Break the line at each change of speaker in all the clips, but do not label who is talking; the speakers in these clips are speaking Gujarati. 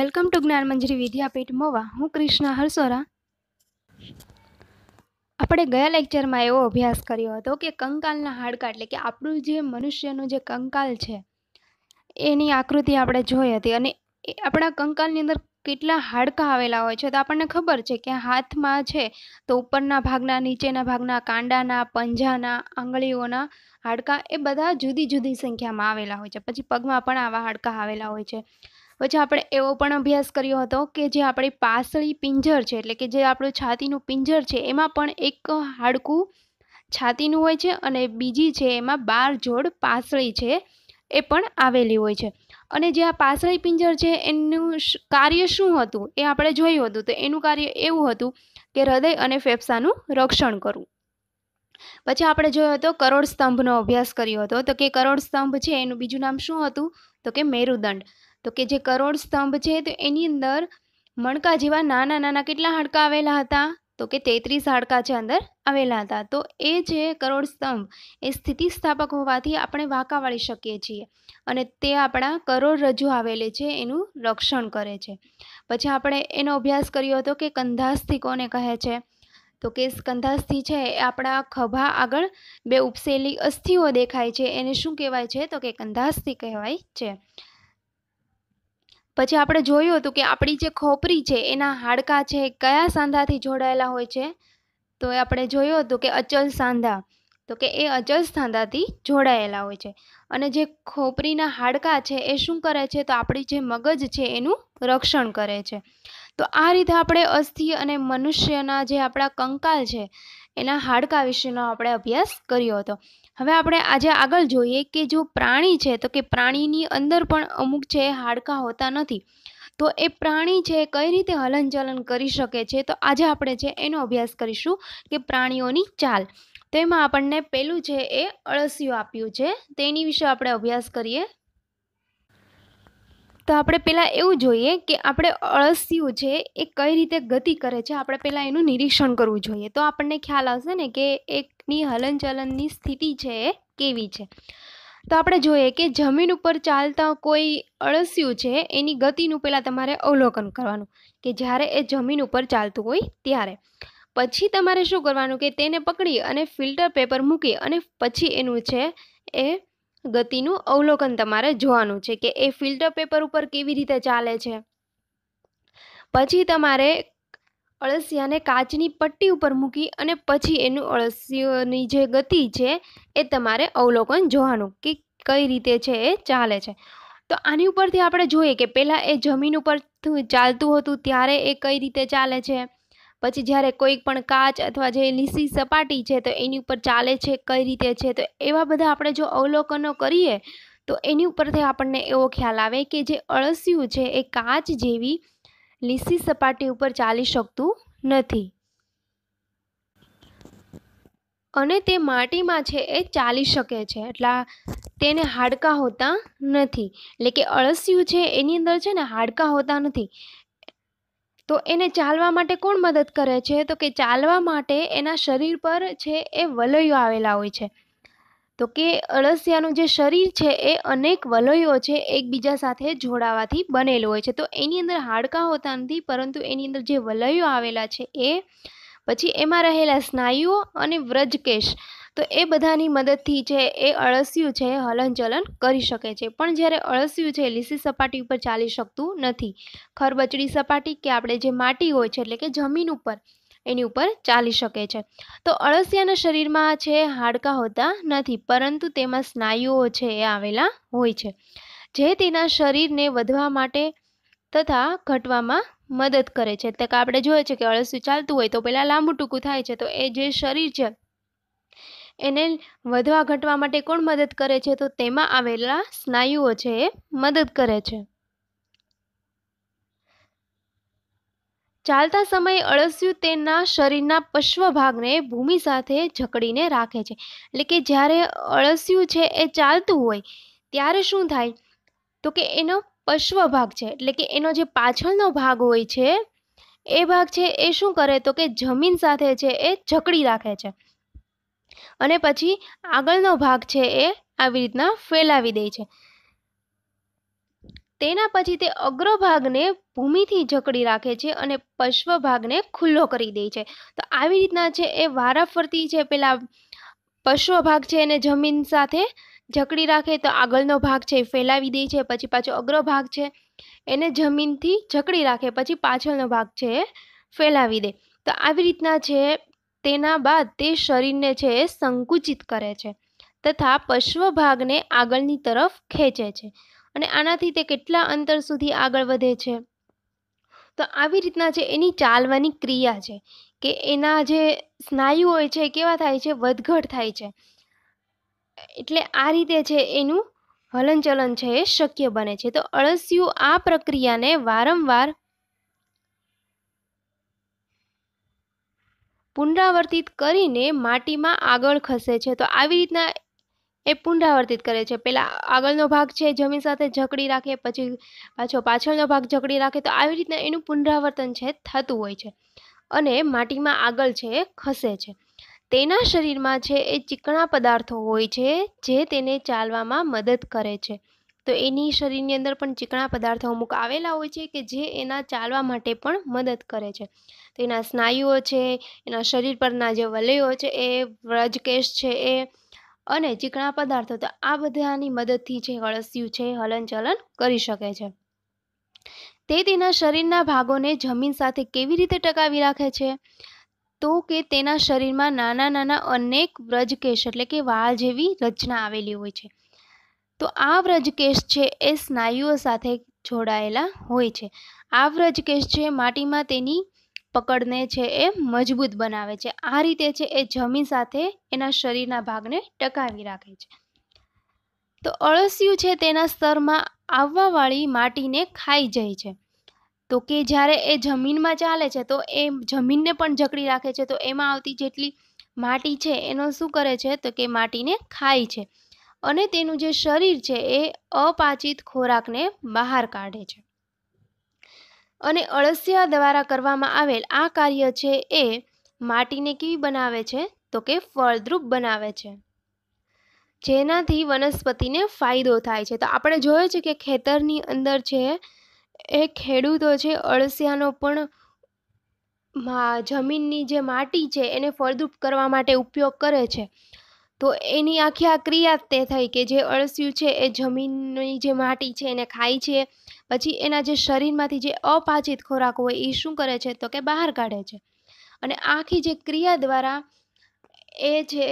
વેલકમ ટુ જ્ઞાન મંજરી વિદ્યાપીઠ મોવા હું કૃષ્ણ હરસોરા આપણે ગયા લેક્ચરમાં એવો અભ્યાસ કર્યો હતો કે કંકાલના હાડકા એટલે કે આપણું જે મનુષ્યનું જે કંકાલ છે એની આકૃતિ આપણે જોઈ હતી અને આપણા કંકાલની અંદર કેટલા હાડકાં આવેલા હોય છે તો આપણને ખબર છે કે હાથમાં છે તો ઉપરના ભાગના નીચેના ભાગના કાંડાના પંજાના આંગળીઓના હાડકાં એ બધા જુદી જુદી સંખ્યામાં આવેલા હોય છે પછી પગમાં પણ આવા હાડકાં આવેલા હોય છે પછી આપણે એવો પણ અભ્યાસ કર્યો હતો કે જે આપણી પાસળી પિંજર છે એટલે કે જે આપણું છાતીનું પિંજર છે એમાં પણ એક હાડકું છાતીનું હોય છે અને બીજી છે એમાં બાર જોડ પાસળી છે એ પણ આવેલી હોય છે અને જે આ પાસળી પિંજર છે એનું કાર્ય શું હતું એ આપણે જોયું હતું તો એનું કાર્ય એવું હતું કે હૃદય અને ફેફસાનું રક્ષણ કરવું પછી આપણે જોયો હતો કરોડ સ્તંભનો અભ્યાસ કર્યો હતો તો કે કરોડ સ્તંભ છે એનું બીજું નામ શું હતું તો કે મેરુદંડ તો કે જે કરોડ સ્તંભ છે તો એની અંદર મણકા જેવા નાના નાના કેટલા હાડકા આવેલા હતા તો કે તેત્રીસ હાડકા છે અંદર આવેલા હતા તો એ જે કરોડ સ્તંભ એ સ્થિતિસ્થાપક હોવાથી આપણે વાંકા વાળી શકીએ છીએ અને તે આપણા કરોડરજ્જુ આવેલી છે એનું રક્ષણ કરે છે પછી આપણે એનો અભ્યાસ કર્યો હતો કે કંધાસ્થિ કોને કહે છે તો કે કંધાસ્થિ છે એ આપણા ખભા આગળ બે ઉપસેલી અસ્થિઓ દેખાય છે એને શું કહેવાય છે તો કે કંધાસ્થિ કહેવાય છે પછી આપણે જોયું હતું કે આપણી જે ખોપરી છે એના હાડકાં છે કયા સાંધાથી જોડાયેલા હોય છે તો એ આપણે જોયું હતું કે અચલ સાંધા તો કે એ અચલ સાંધાથી જોડાયેલા હોય છે અને જે ખોપરીના હાડકાં છે એ શું કરે છે તો આપણી જે મગજ છે એનું રક્ષણ કરે છે તો આ રીતે આપણે અસ્થિ અને મનુષ્યના જે આપણા કંકાલ છે એના હાડકાં વિશેનો આપણે અભ્યાસ કર્યો હતો હવે આપણે આજે આગળ જોઈએ કે જો પ્રાણી છે તો કે પ્રાણીની અંદર પણ અમુક છે હાડકાં હોતા નથી તો એ પ્રાણી છે કઈ રીતે હલનચલન કરી શકે છે તો આજે આપણે છે એનો અભ્યાસ કરીશું કે પ્રાણીઓની ચાલ તો એમાં આપણને પહેલું છે એ અળસિયું આપ્યું છે તેની વિશે આપણે અભ્યાસ કરીએ તો આપણે પહેલાં એવું જોઈએ કે આપણે અળસિયું છે એ કઈ રીતે ગતિ કરે છે આપણે પહેલાં એનું નિરીક્ષણ કરવું જોઈએ તો આપણને ખ્યાલ આવશે ને કે એક ની હલનચલનની સ્થિતિ છે એ કેવી છે તો આપણે જોઈએ કે જમીન ઉપર ચાલતા કોઈ અળસિયું છે એની ગતિનું પહેલાં તમારે અવલોકન કરવાનું કે જ્યારે એ જમીન ઉપર ચાલતું હોય ત્યારે પછી તમારે શું કરવાનું કે તેને પકડી અને ફિલ્ટર પેપર મૂકી અને પછી એનું છે એ ગતિનું અવલોકન તમારે જોવાનું છે કે એ ફિલ્ટર પેપર ઉપર કેવી રીતે ચાલે છે પછી તમારે અળસિયાને કાચની પટ્ટી ઉપર મૂકી અને પછી એનું અળસિયોની જે ગતિ છે એ તમારે અવલોકન જોવાનું કે કઈ રીતે છે એ ચાલે છે તો આની ઉપરથી આપણે જોઈએ કે પહેલાં એ જમીન ઉપર ચાલતું હતું ત્યારે એ કઈ રીતે ચાલે છે પછી જ્યારે કોઈ પણ કાચ અથવા જે લીસી સપાટી છે તો એની ઉપર ચાલે છે કઈ રીતે છે તો એવા બધા આપણે જો અવલોકનો કરીએ તો એની ઉપરથી આપણને એવો ખ્યાલ આવે કે જે અળસિયું છે એ કાચ જેવી લીસી સપાટી ઉપર ચાલી શકતું નથી અને તે માટીમાં છે એ ચાલી શકે છે એટલા તેને હાડકાં હોતા નથી એટલે કે અળસિયું છે એની અંદર છે ને હાડકાં હોતા નથી તો એને ચાલવા માટે કોણ મદદ કરે છે તો કે ચાલવા માટે એના શરીર પર છે એ વલયો આવેલા હોય છે તો કે અળસિયાનું જે શરીર છે એ અનેક વલયો છે એકબીજા સાથે જોડાવાથી બનેલું હોય છે તો એની અંદર હાડકાં હોતા નથી પરંતુ એની અંદર જે વલયો આવેલા છે એ પછી એમાં રહેલા સ્નાયુઓ અને વ્રજકેશ તો એ બધાની મદદથી છે એ અળસિયું છે હલનચલન કરી શકે છે પણ જ્યારે અળસિયું છે લીસી સપાટી ઉપર ચાલી શકતું નથી ખરબચડી સપાટી કે આપણે જે માટી હોય છે એટલે કે જમીન ઉપર એની ઉપર ચાલી શકે છે તો અળસિયાના શરીરમાં છે હાડકાં હોતા નથી પરંતુ તેમાં સ્નાયુઓ છે એ આવેલા હોય છે જે તેના શરીરને વધવા માટે તથા ઘટવામાં મદદ કરે છે તક આપણે જોઈએ છે કે અળસિયું ચાલતું હોય તો પહેલાં લાંબુ ટૂંકું થાય છે તો એ જે શરીર છે એને વધવા ઘટવા માટે કોણ મદદ કરે છે તો તેમાં આવેલા સ્નાયુઓ છે એ મદદ કરે છે ચાલતા સમયે અળસિયું તેના શરીરના પશ્વ ભાગને ભૂમિ સાથે જકડીને રાખે છે એટલે કે જ્યારે અળસિયું છે એ ચાલતું હોય ત્યારે શું થાય તો કે એનો પશ્વ ભાગ છે એટલે કે એનો જે પાછળનો ભાગ હોય છે એ ભાગ છે એ શું કરે તો કે જમીન સાથે છે એ જકડી રાખે છે અને પછી આગળનો ભાગ છે એ આવી રીતના ફેલાવી દે છે તેના પછી તે અગ્ર ભાગને ભૂમિથી જકડી રાખે છે અને પશ્વ ભાગને ખુલ્લો કરી દે છે તો આવી રીતના છે એ વારાફરતી છે પેલા પશ્વ ભાગ છે એને જમીન સાથે જકડી રાખે તો આગળનો ભાગ છે એ ફેલાવી દે છે પછી પાછો અગ્ર ભાગ છે એને જમીનથી જકડી રાખે પછી પાછળનો ભાગ છે એ ફેલાવી દે તો આવી રીતના છે તેના બાદ તે શરીરને છે એ સંકુચિત કરે છે તથા પશ્વ ભાગને આગળની તરફ ખેંચે છે અને આનાથી તે કેટલા અંતર સુધી આગળ વધે છે તો આવી રીતના જે એની ચાલવાની ક્રિયા છે કે એના જે સ્નાયુ હોય છે કેવા થાય છે વધઘટ થાય છે એટલે આ રીતે છે એનું હલનચલન છે એ શક્ય બને છે તો અળસિયું આ પ્રક્રિયાને વારંવાર પુનરાવર્તિત કરીને માટીમાં આગળ ખસે છે તો આવી રીતના એ પુનરાવર્તિત કરે છે પહેલાં આગળનો ભાગ છે જમીન સાથે જકડી રાખે પછી પાછો પાછળનો ભાગ જકડી રાખે તો આવી રીતના એનું પુનરાવર્તન છે થતું હોય છે અને માટીમાં આગળ છે ખસે છે તેના શરીરમાં છે એ ચીકણા પદાર્થો હોય છે જે તેને ચાલવામાં મદદ કરે છે તો એની શરીરની અંદર પણ ચીકણા પદાર્થો અમુક આવેલા હોય છે કે જે એના ચાલવા માટે પણ મદદ કરે છે તો એના સ્નાયુઓ છે એના શરીર પરના જે વલયો છે એ વ્રજકેશ છે એ અને ચીકણા પદાર્થો તો આ બધાની મદદથી જે અળસિયું છે હલનચલન કરી શકે છે તે તેના શરીરના ભાગોને જમીન સાથે કેવી રીતે ટકાવી રાખે છે તો કે તેના શરીરમાં નાના નાના અનેક વ્રજકેશ એટલે કે વાળ જેવી રચના આવેલી હોય છે તો આ વ્રજકેશ છે એ સ્નાયુઓ સાથે જોડાયેલા હોય છે આ વ્રજકેશ છે માટીમાં તેની પકડને છે એ મજબૂત બનાવે છે આ રીતે છે એ જમીન સાથે એના શરીરના ભાગને ટકાવી રાખે છે તો અળસિયું છે તેના સ્તરમાં આવવાવાળી માટીને ખાઈ જાય છે તો કે જ્યારે એ જમીનમાં ચાલે છે તો એ જમીનને પણ જકડી રાખે છે તો એમાં આવતી જેટલી માટી છે એનો શું કરે છે તો કે માટીને ખાય છે અને તેનું જે શરીર છે એ અપાચિત ખોરાકને બહાર કાઢે છે અને અળસિયા દ્વારા કરવામાં આવેલ આ કાર્ય છે એ માટીને કેવી બનાવે છે તો કે ફળદ્રુપ બનાવે છે જેનાથી વનસ્પતિને ફાયદો થાય છે તો આપણે જોયું છે કે ખેતરની અંદર છે એ ખેડૂતો છે અળસિયાનો પણ જમીનની જે માટી છે એને ફળદ્રુપ કરવા માટે ઉપયોગ કરે છે તો એની આખી આ ક્રિયા તે થઈ કે જે અળસિયું છે એ જમીનની જે માટી છે એને ખાય છે પછી એના જે શરીરમાંથી જે અપાચિત ખોરાક હોય એ શું કરે છે તો કે બહાર કાઢે છે અને આખી જે ક્રિયા દ્વારા એ છે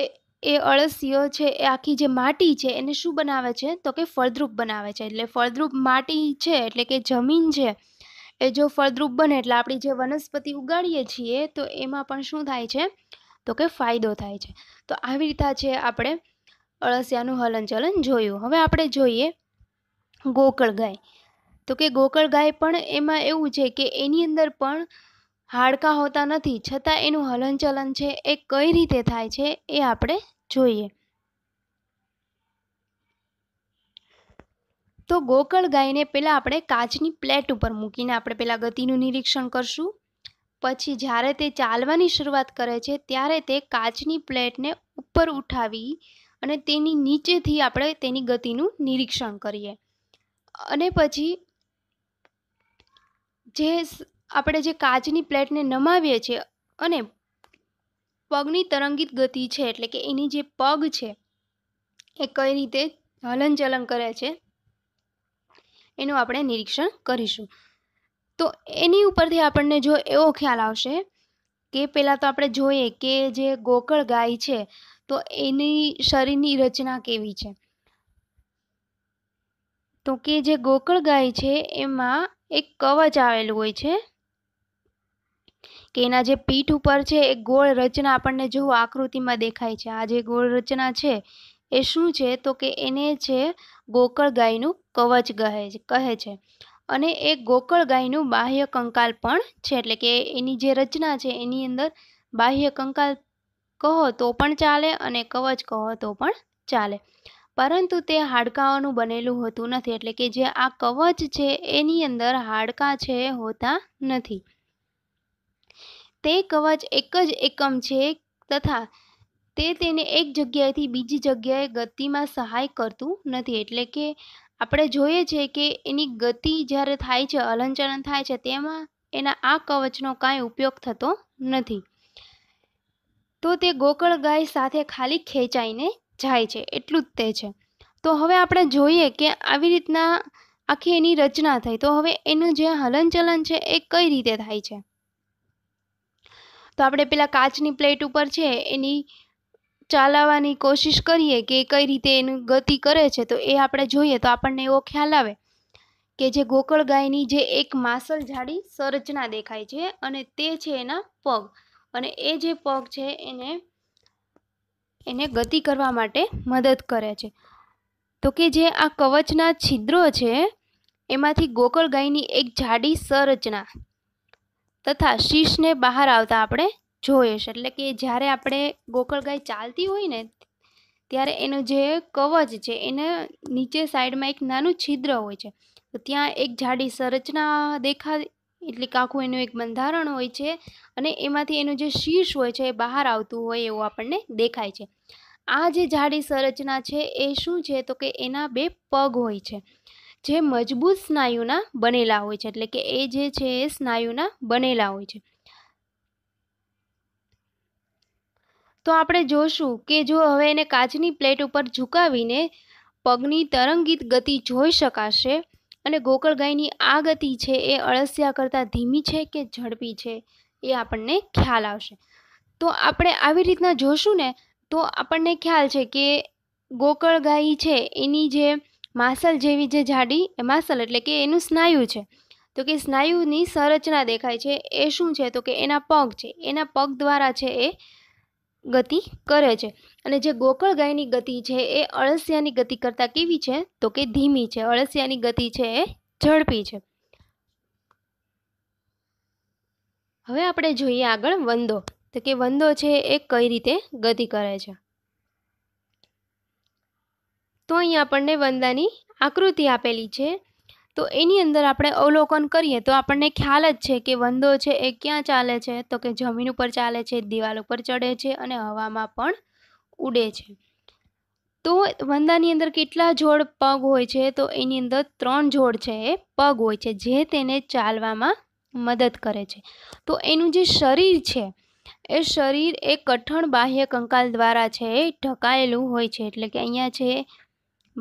એ અળસીઓ છે એ આખી જે માટી છે એને શું બનાવે છે તો કે ફળદ્રુપ બનાવે છે એટલે ફળદ્રુપ માટી છે એટલે કે જમીન છે એ જો ફળદ્રુપ બને એટલે આપણી જે વનસ્પતિ ઉગાડીએ છીએ તો એમાં પણ શું થાય છે તો કે ફાયદો થાય છે તો આવી રીતે છે આપણે અળસિયાનું હલનચલન જોયું હવે આપણે જોઈએ ગોકળ ગાય તો કે ગોકળ ગાય પણ એમાં એવું છે કે એની અંદર પણ હાડકાં હોતા નથી છતાં એનું હલનચલન છે એ કઈ રીતે થાય છે એ આપણે જોઈએ તો ગોકળ ગાયને પહેલાં આપણે કાચની પ્લેટ ઉપર મૂકીને આપણે પહેલાં ગતિનું નિરીક્ષણ કરશું પછી જ્યારે તે ચાલવાની શરૂઆત કરે છે ત્યારે તે કાચની પ્લેટને ઉપર ઉઠાવી અને તેની નીચેથી આપણે તેની ગતિનું નિરીક્ષણ કરીએ અને પછી જે આપણે જે કાચની પ્લેટને નમાવીએ છીએ અને પગની તરંગિત ગતિ છે એટલે કે એની જે પગ છે એ કઈ રીતે હલનચલન કરે છે એનું આપણે નિરીક્ષણ કરીશું તો એની ઉપરથી આપણને જો એવો ખ્યાલ આવશે કે પહેલાં તો આપણે જોઈએ કે જે ગોકળ ગાય છે તો એની શરીરની રચના કેવી છે તો કે જે ગોકળ ગાય છે એમાં એક કવચ આવેલું હોય છે કે એના જે પીઠ ઉપર છે એ ગોળ રચના આપણને જો આકૃતિમાં દેખાય છે આ જે ગોળ રચના છે એ શું છે તો કે એને છે ગોકળ ગાયનું કવચ કહે કહે છે અને એ ગોકળ ગાયનું બાહ્ય કંકાલ પણ છે એટલે કે એની જે રચના છે એની અંદર બાહ્ય કંકાલ કહો તો પણ ચાલે અને કવચ કહો તો પણ ચાલે પરંતુ તે હાડકાઓનું બનેલું હોતું નથી એટલે કે જે આ કવચ છે એની અંદર હાડકાં છે હોતા નથી તે કવચ એક જ એકમ છે તથા તે તેને એક જગ્યાએથી બીજી જગ્યાએ ગતિમાં સહાય કરતું નથી એટલે કે આપણે જોઈએ છે કે એની ગતિ જ્યારે થાય છે હલનચલન થાય છે તેમાં એના આ કવચનો કાંઈ ઉપયોગ થતો નથી તો તે ગોકળ ગાય સાથે ખાલી ખેંચાઈને જાય છે એટલું જ તે છે તો હવે આપણે જોઈએ કે આવી રીતના આખી એની રચના થઈ તો હવે એનું જે હલનચલન છે એ કઈ રીતે થાય છે તો આપણે પેલા કાચની પ્લેટ ઉપર છે એની ચલાવવાની કોશિશ કરીએ કે કઈ રીતે એની ગતિ કરે છે તો એ આપણે જોઈએ તો આપણને એવો ખ્યાલ આવે કે જે ગોકળ ગાયની જે એક માસલ જાડી સંરચના દેખાય છે અને તે છે એના પગ અને એ જે પગ છે એને એને ગતિ કરવા માટે મદદ કરે છે તો કે જે આ કવચના છિદ્રો છે એમાંથી ગોકળ ગાયની એક જાડી સંરચના તથા શીશને બહાર આવતા આપણે જોઈએ છે એટલે કે જ્યારે આપણે ગોકળ ગાય ચાલતી હોય ને ત્યારે એનો જે કવચ છે એને નીચે સાઈડમાં એક નાનું છિદ્ર હોય છે તો ત્યાં એક જાડી સંરચના દેખા એટલે કે આખું એનું એક બંધારણ હોય છે અને એમાંથી એનું જે શીર્ષ હોય છે એ બહાર આવતું હોય એવું આપણને દેખાય છે આ જે જાડી સંરચના છે એ શું છે તો કે એના બે પગ હોય છે જે મજબૂત સ્નાયુના બનેલા હોય છે એટલે કે એ જે છે એ સ્નાયુના બનેલા હોય છે તો આપણે જોશું કે જો હવે એને કાચની પ્લેટ ઉપર ઝુકાવીને પગની તરંગીત ગતિ જોઈ શકાશે અને ગોકળ ગાયની આ ગતિ છે એ અળસિયા કરતાં ધીમી છે કે ઝડપી છે એ આપણને ખ્યાલ આવશે તો આપણે આવી રીતના જોશું ને તો આપણને ખ્યાલ છે કે ગોકળ ગાય છે એની જે માસલ જેવી જે જાડી એ માસલ એટલે કે એનું સ્નાયુ છે તો કે સ્નાયુની સંરચના દેખાય છે એ શું છે તો કે એના પગ છે એના પગ દ્વારા છે એ ગતિ કરે છે અને જે ગોકળ ગાયની ગતિ છે એ અળસિયાની ગતિ કરતાં કેવી છે તો કે ધીમી છે અળસિયાની ગતિ છે એ ઝડપી છે હવે આપણે જોઈએ આગળ વંદો તો કે વંદો છે એ કઈ રીતે ગતિ કરે છે તો અહીં આપણને વંદાની આકૃતિ આપેલી છે તો એની અંદર આપણે અવલોકન કરીએ તો આપણને ખ્યાલ જ છે કે વંદો છે એ ક્યાં ચાલે છે તો કે જમીન ઉપર ચાલે છે દિવાલ ઉપર ચડે છે અને હવામાં પણ ઉડે છે તો વંદાની અંદર કેટલા જોડ પગ હોય છે તો એની અંદર ત્રણ જોડ છે એ પગ હોય છે જે તેને ચાલવામાં મદદ કરે છે તો એનું જે શરીર છે એ શરીર એ કઠણ બાહ્ય કંકાલ દ્વારા છે એ ઢકાયેલું હોય છે એટલે કે અહીંયા છે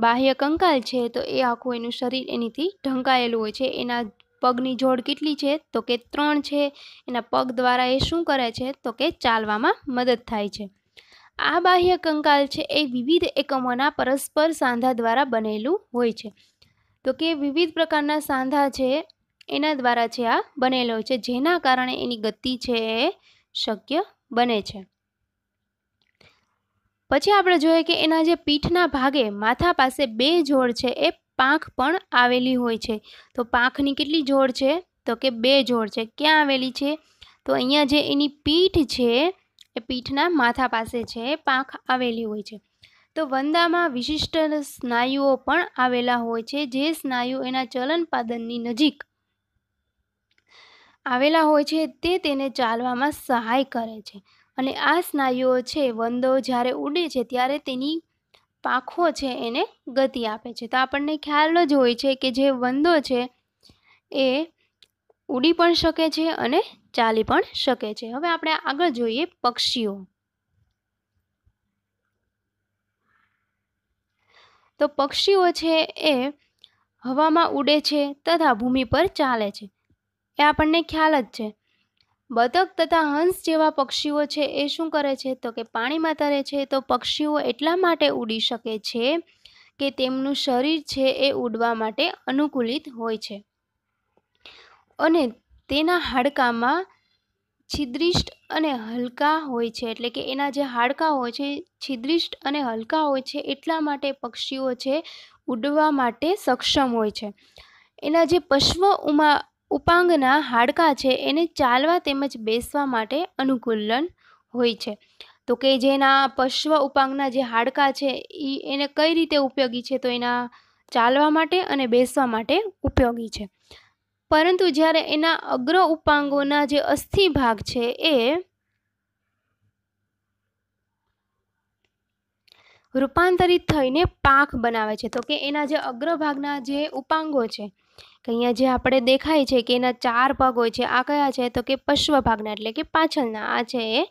બાહ્ય કંકાલ છે તો એ આખું એનું શરીર એનીથી ઢંકાયેલું હોય છે એના પગની જોડ કેટલી છે તો કે ત્રણ છે એના પગ દ્વારા એ શું કરે છે તો કે ચાલવામાં મદદ થાય છે આ બાહ્ય કંકાલ છે એ વિવિધ એકમોના પરસ્પર સાંધા દ્વારા બનેલું હોય છે તો કે વિવિધ પ્રકારના સાંધા છે એના દ્વારા છે આ બનેલો છે જેના કારણે એની ગતિ છે એ શક્ય બને છે પછી આપણે જોઈએ કે એના જે પીઠના ભાગે માથા પાસે બે જોડ છે એ પાંખ પણ આવેલી હોય છે તો પાંખની કેટલી જોડ છે તો કે બે જોડ છે ક્યાં આવેલી છે તો અહીંયા જે એની પીઠ છે એ પીઠના માથા પાસે છે પાંખ આવેલી હોય છે તો વંદામાં વિશિષ્ટ સ્નાયુઓ પણ આવેલા હોય છે જે સ્નાયુ એના ચલનપાદનની નજીક આવેલા હોય છે તે તેને ચાલવામાં સહાય કરે છે અને આ સ્નાયુઓ છે વંદો જ્યારે ઉડે છે ત્યારે તેની પાંખો છે એને ગતિ આપે છે તો આપણને ખ્યાલ જ હોય છે કે જે વંદો છે એ ઉડી પણ શકે છે અને ચાલી પણ શકે છે હવે આપણે આગળ જોઈએ પક્ષીઓ તો પક્ષીઓ છે એ હવામાં ઉડે છે તથા ભૂમિ પર ચાલે છે એ આપણને ખ્યાલ જ છે બતક તથા હંસ જેવા પક્ષીઓ છે એ શું કરે છે તો કે પાણીમાં તરે છે તો પક્ષીઓ એટલા માટે ઉડી શકે છે કે તેમનું શરીર છે એ ઉડવા માટે અનુકૂલિત હોય છે અને તેના હાડકામાં છિદ્રિષ્ટ અને હલકા હોય છે એટલે કે એના જે હાડકા હોય છે છિદ્રિષ્ટ અને હલકા હોય છે એટલા માટે પક્ષીઓ છે ઉડવા માટે સક્ષમ હોય છે એના જે પશ્વ ઉમા ઉપાંગના હાડકાં છે એને ચાલવા તેમજ બેસવા માટે અનુકૂલન હોય છે તો કે જેના પશ્વ ઉપાંગના જે હાડકાં છે એ એને કઈ રીતે ઉપયોગી છે તો એના ચાલવા માટે અને બેસવા માટે ઉપયોગી છે પરંતુ જ્યારે એના અગ્ર ઉપાંગોના જે અસ્થિ ભાગ છે એ રૂપાંતરિત થઈને પાંખ બનાવે છે તો કે એના જે અગ્રભાગના જે ઉપાંગો છે અહીંયા જે આપણે દેખાય છે કે એના ચાર પગ હોય છે આ કયા છે તો કે પશ્વભાગના એટલે કે પાછળના આ છે એ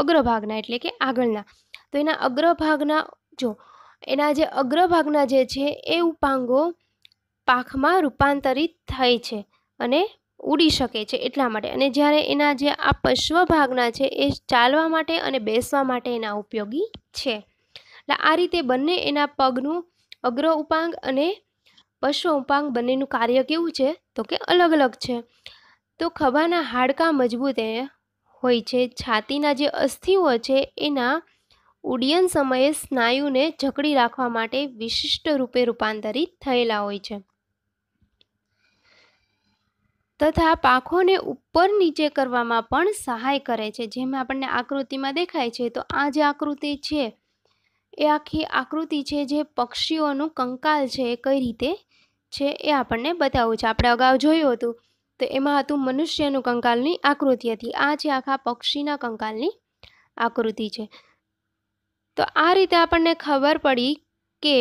અગ્રભાગના એટલે કે આગળના તો એના અગ્રભાગના જો એના જે અગ્રભાગના જે છે એ ઉપાંગો પાખમાં રૂપાંતરિત થાય છે અને ઉડી શકે છે એટલા માટે અને જ્યારે એના જે આ પશ્વભાગના છે એ ચાલવા માટે અને બેસવા માટે એના ઉપયોગી છે એટલે આ રીતે બંને એના પગનું અગ્ર ઉપાંગ અને પશુઓપાંગ બંનેનું કાર્ય કેવું છે તો કે અલગ અલગ છે તો ખભાના હાડકાં મજબૂત હોય છે છાતીના જે અસ્થિઓ છે એના ઉડ્ડયન સમયે સ્નાયુને જકડી રાખવા માટે વિશિષ્ટ રૂપે રૂપાંતરિત થયેલા હોય છે તથા પાંખોને ઉપર નીચે કરવામાં પણ સહાય કરે છે જેમ આપણને આકૃતિમાં દેખાય છે તો આ જે આકૃતિ છે એ આખી આકૃતિ છે જે પક્ષીઓનું કંકાલ છે એ કઈ રીતે છે એ આપણને બતાવવું છે આપણે અગાઉ જોયું હતું તો એમાં હતું મનુષ્યનું કંકાલની આકૃતિ હતી આ છે આખા પક્ષીના કંકાલની આકૃતિ છે તો આ રીતે આપણને ખબર પડી કે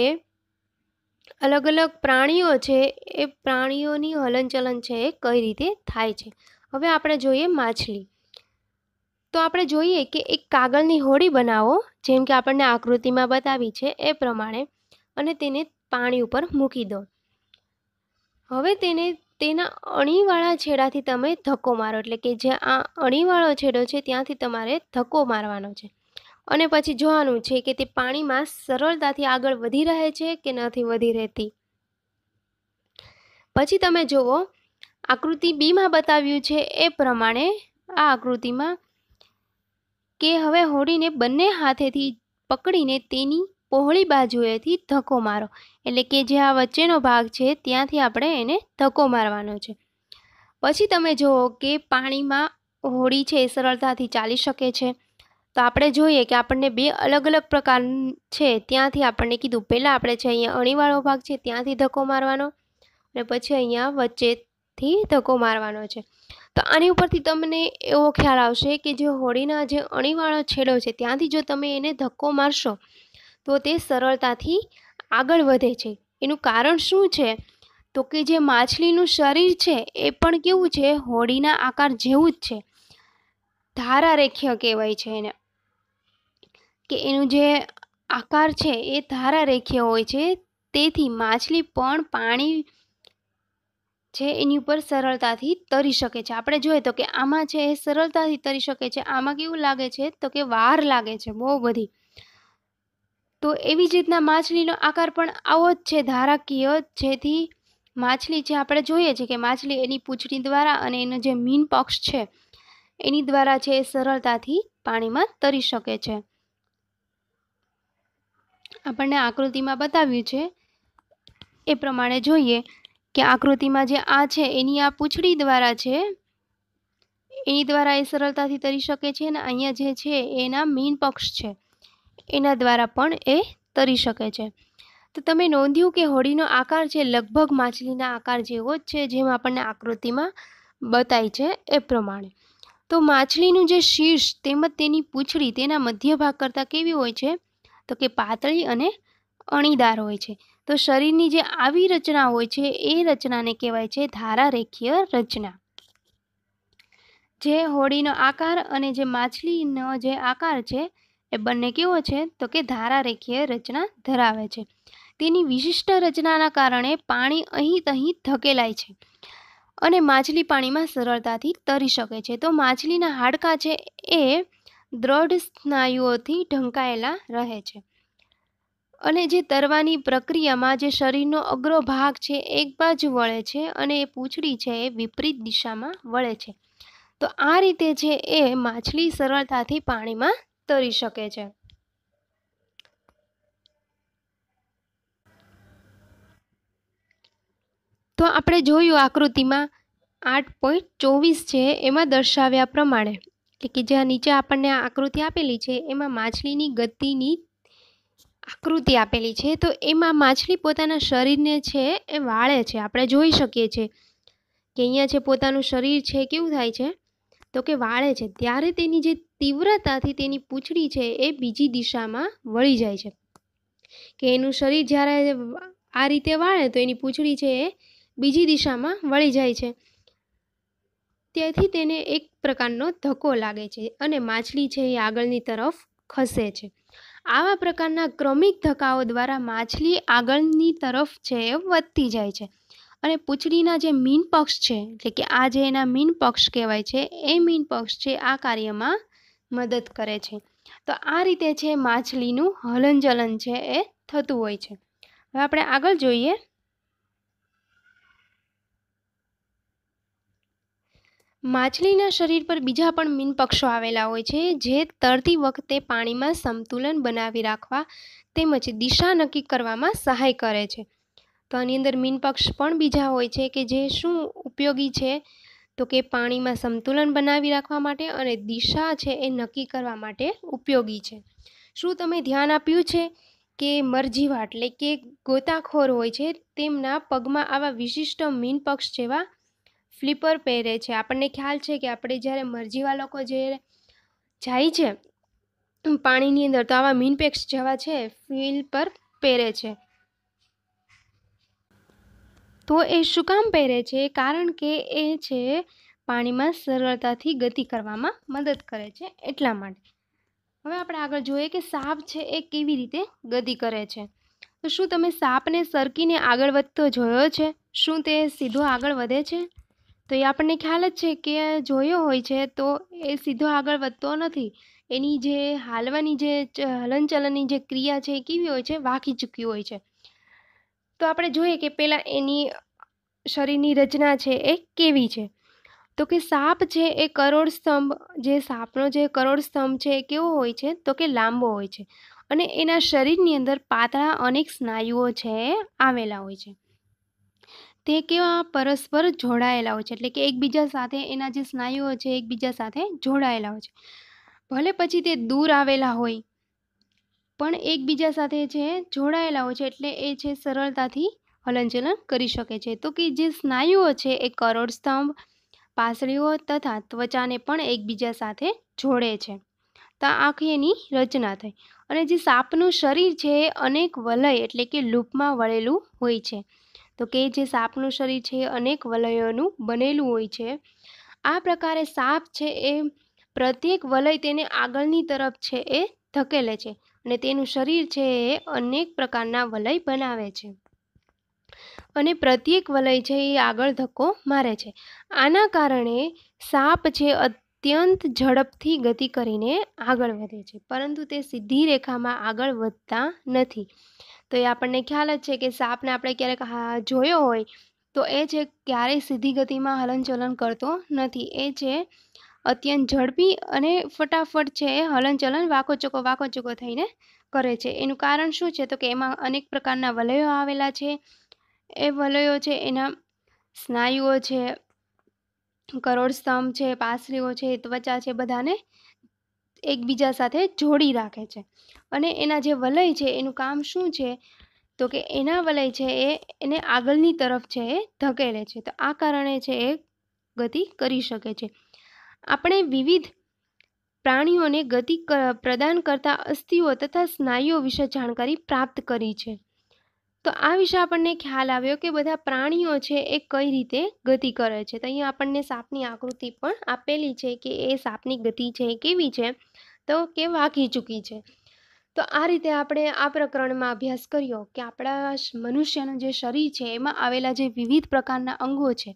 અલગ અલગ પ્રાણીઓ છે એ પ્રાણીઓની હલનચલન છે એ કઈ રીતે થાય છે હવે આપણે જોઈએ માછલી તો આપણે જોઈએ કે એક કાગળની હોડી બનાવો જેમ કે આપણને આકૃતિમાં બતાવી છે એ પ્રમાણે અને તેને પાણી ઉપર મૂકી દો હવે તેને તેના અણીવાળા છેડાથી તમે ધક્કો મારો એટલે કે જે આ અણીવાળો છેડો છે ત્યાંથી તમારે ધક્કો મારવાનો છે અને પછી જોવાનું છે કે તે પાણીમાં સરળતાથી આગળ વધી રહે છે કે નથી વધી રહેતી પછી તમે જુઓ આકૃતિ બીમાં બતાવ્યું છે એ પ્રમાણે આ આકૃતિમાં કે હવે હોડીને બંને હાથેથી પકડીને તેની પહોળી બાજુએથી ધક્કો મારો એટલે કે જે આ વચ્ચેનો ભાગ છે ત્યાંથી આપણે એને ધક્કો મારવાનો છે પછી તમે જુઓ કે પાણીમાં હોડી છે એ સરળતાથી ચાલી શકે છે તો આપણે જોઈએ કે આપણને બે અલગ અલગ પ્રકાર છે ત્યાંથી આપણને કીધું પહેલાં આપણે છે અહીંયા અણીવાળો ભાગ છે ત્યાંથી ધક્કો મારવાનો અને પછી અહીંયા વચ્ચેથી થી ધક્કો મારવાનો છે તો આની ઉપરથી તમને એવો ખ્યાલ આવશે કે જે હોળીના જે અણીવાળો છેડો છે ત્યાંથી જો તમે એને ધક્કો મારશો તો તે સરળતાથી આગળ વધે છે એનું કારણ શું છે તો કે જે માછલીનું શરીર છે એ પણ કેવું છે હોડીના આકાર જેવું જ છે ધારારેખ્ય કહેવાય છે એને કે એનું જે આકાર છે એ ધારારેખ્ય હોય છે તેથી માછલી પણ પાણી છે એની ઉપર સરળતાથી તરી શકે છે આપણે જોઈએ તો કે આમાં છે એ સરળતાથી તરી શકે છે આમાં કેવું લાગે છે તો કે વાર લાગે છે બહુ બધી તો એવી જ રીતના માછલીનો આકાર પણ આવો જ છે ધારાકીય જેથી માછલી જે આપણે જોઈએ છે કે માછલી એની પૂંછડી દ્વારા અને એનો જે મીન પક્ષ છે એની દ્વારા છે એ સરળતાથી પાણીમાં તરી શકે છે આપણને આકૃતિમાં બતાવ્યું છે એ પ્રમાણે જોઈએ કે આકૃતિમાં જે આ છે એની આ પૂંછડી દ્વારા છે એની દ્વારા એ સરળતાથી તરી શકે છે અને અહીંયા જે છે એના મીન પક્ષ છે એના દ્વારા પણ એ તરી શકે છે તો તમે નોંધ્યું કે હોડીનો આકાર છે લગભગ માછલીના આકાર જેવો જ છે જેમ આપણને આકૃતિમાં બતાય છે એ પ્રમાણે તો માછલીનું જે શીર્ષ તેમજ તેની પૂંછડી તેના મધ્ય ભાગ કરતાં કેવી હોય છે તો કે પાતળી અને અણીદાર હોય છે તો શરીરની જે આવી રચના હોય છે એ રચનાને કહેવાય છે ધારારેખીય રચના જે હોડીનો આકાર અને જે માછલીનો જે આકાર છે એ બંને કેવો છે તો કે ધારારેખીય રચના ધરાવે છે તેની વિશિષ્ટ રચનાના કારણે પાણી અહીં તહીં ધકેલાય છે અને માછલી પાણીમાં સરળતાથી તરી શકે છે તો માછલીના હાડકાં છે એ દ્રઢ સ્નાયુઓથી ઢંકાયેલા રહે છે અને જે તરવાની પ્રક્રિયામાં જે શરીરનો અગ્રો ભાગ છે એક બાજુ વળે છે અને એ પૂંછડી છે એ વિપરીત દિશામાં વળે છે તો આ રીતે છે એ માછલી સરળતાથી પાણીમાં તરી શકે છે તો આપણે જોયું આકૃતિમાં આઠ પોઈન્ટ ચોવીસ છે એમાં દર્શાવ્યા પ્રમાણે એટલે કે જ્યાં નીચે આપણને આકૃતિ આપેલી છે એમાં માછલીની ગતિની આકૃતિ આપેલી છે તો એમાં માછલી પોતાના શરીરને છે એ વાળે છે આપણે જોઈ શકીએ છીએ કે અહીંયા છે પોતાનું શરીર છે કેવું થાય છે તો કે વાળે છે ત્યારે તેની જે તીવ્રતાથી તેની પૂંછડી છે એ બીજી દિશામાં વળી જાય છે કે એનું શરીર જ્યારે આ રીતે વાળે તો એની પૂંછડી છે એ બીજી દિશામાં વળી જાય છે તેથી તેને એક પ્રકારનો ધક્કો લાગે છે અને માછલી છે એ આગળની તરફ ખસે છે આવા પ્રકારના ક્રમિક ધક્કાઓ દ્વારા માછલી આગળની તરફ છે એ વધતી જાય છે અને પૂંછડીના જે મીન પક્ષ છે એટલે કે આ જે એના મીન પક્ષ કહેવાય છે એ મીન પક્ષ છે આ કાર્યમાં મદદ કરે છે તો આ રીતે છે માછલીનું હલનચલન છે એ થતું હોય છે હવે આપણે આગળ જોઈએ માછલીના શરીર પર બીજા પણ મીન પક્ષો આવેલા હોય છે જે તરતી વખતે પાણીમાં સંતુલન બનાવી રાખવા તેમજ દિશા નક્કી કરવામાં સહાય કરે છે તો આની અંદર મીનપક્ષ પણ બીજા હોય છે કે જે શું ઉપયોગી છે તો કે પાણીમાં સંતુલન બનાવી રાખવા માટે અને દિશા છે એ નક્કી કરવા માટે ઉપયોગી છે શું તમે ધ્યાન આપ્યું છે કે મરજીવા એટલે કે ગોતાખોર હોય છે તેમના પગમાં આવા વિશિષ્ટ મીનપક્ષ જેવા ફ્લિપર પહેરે છે આપણને ખ્યાલ છે કે આપણે જ્યારે મરજીવા લોકો જે જાય છે પાણીની અંદર તો આવા મીનપેક્ષ જેવા છે ફિલ પર પહેરે છે તો એ શું કામ પહેરે છે કારણ કે એ છે પાણીમાં સરળતાથી ગતિ કરવામાં મદદ કરે છે એટલા માટે હવે આપણે આગળ જોઈએ કે સાપ છે એ કેવી રીતે ગતિ કરે છે તો શું તમે સાપને સરકીને આગળ વધતો જોયો છે શું તે સીધો આગળ વધે છે તો એ આપણને ખ્યાલ જ છે કે જોયો હોય છે તો એ સીધો આગળ વધતો નથી એની જે હાલવાની જે હલનચલનની જે ક્રિયા છે એ કેવી હોય છે વાંકી ચૂકી હોય છે તો આપણે જોઈએ કે પહેલાં એની શરીરની રચના છે એ કેવી છે તો કે સાપ છે એ કરોડ સ્તંભ જે સાપનો જે કરોડ સ્તંભ છે એ કેવો હોય છે તો કે લાંબો હોય છે અને એના શરીરની અંદર પાતળા અનેક સ્નાયુઓ છે આવેલા હોય છે તે કેવા પરસ્પર જોડાયેલા હોય છે એટલે કે એકબીજા સાથે એના જે સ્નાયુઓ છે એકબીજા સાથે જોડાયેલા હોય છે ભલે પછી તે દૂર આવેલા હોય પણ એકબીજા સાથે છે જોડાયેલા હોય છે એટલે એ છે સરળતાથી હલનચલન કરી શકે છે તો કે જે સ્નાયુઓ છે એ કરોડસ્તંભ પાસળીઓ તથા ત્વચાને પણ એકબીજા સાથે જોડે છે તો આખી એની રચના થઈ અને જે સાપનું શરીર છે એ અનેક વલય એટલે કે લૂપમાં વળેલું હોય છે તો કે જે સાપનું શરીર છે એ અનેક વલયોનું બનેલું હોય છે આ પ્રકારે સાપ છે એ પ્રત્યેક વલય તેને આગળની તરફ છે એ ધકેલે છે અને તેનું શરીર છે એ અનેક પ્રકારના વલય બનાવે છે અને પ્રત્યેક વલય છે એ આગળ ધક્કો મારે છે આના કારણે સાપ છે અત્યંત ઝડપથી ગતિ કરીને આગળ વધે છે પરંતુ તે સીધી રેખામાં આગળ વધતા નથી તો એ આપણને ખ્યાલ જ છે કે સાપને આપણે ક્યારેક જોયો હોય તો એ છે ક્યારેય સીધી ગતિમાં હલનચલન કરતો નથી એ છે અત્યંત ઝડપી અને ફટાફટ છે એ હલનચલન વાકોચકો વાકોચકો થઈને કરે છે એનું કારણ શું છે તો કે એમાં અનેક પ્રકારના વલયો આવેલા છે એ વલયો છે એના સ્નાયુઓ છે કરોડસ્તંભ છે પાસરીઓ છે ત્વચા છે બધાને એકબીજા સાથે જોડી રાખે છે અને એના જે વલય છે એનું કામ શું છે તો કે એના વલય છે એ એને આગળની તરફ છે એ ધકેલે છે તો આ કારણે છે એ ગતિ કરી શકે છે આપણે વિવિધ પ્રાણીઓને ગતિ પ્રદાન કરતા અસ્થિઓ તથા સ્નાયુઓ વિશે જાણકારી પ્રાપ્ત કરી છે તો આ વિશે આપણને ખ્યાલ આવ્યો કે બધા પ્રાણીઓ છે એ કઈ રીતે ગતિ કરે છે તો અહીંયા આપણને સાપની આકૃતિ પણ આપેલી છે કે એ સાપની ગતિ છે એ કેવી છે તો કે વાકી ચૂકી છે તો આ રીતે આપણે આ પ્રકરણમાં અભ્યાસ કર્યો કે આપણા મનુષ્યનું જે શરીર છે એમાં આવેલા જે વિવિધ પ્રકારના અંગો છે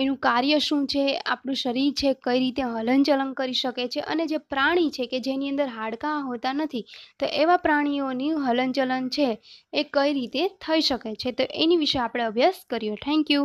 એનું કાર્ય શું છે આપણું શરીર છે કઈ રીતે હલનચલન કરી શકે છે અને જે પ્રાણી છે કે જેની અંદર હાડકાં હોતા નથી તો એવા પ્રાણીઓની હલનચલન છે એ કઈ રીતે થઈ શકે છે તો એની વિશે આપણે અભ્યાસ કર્યો થેન્ક યુ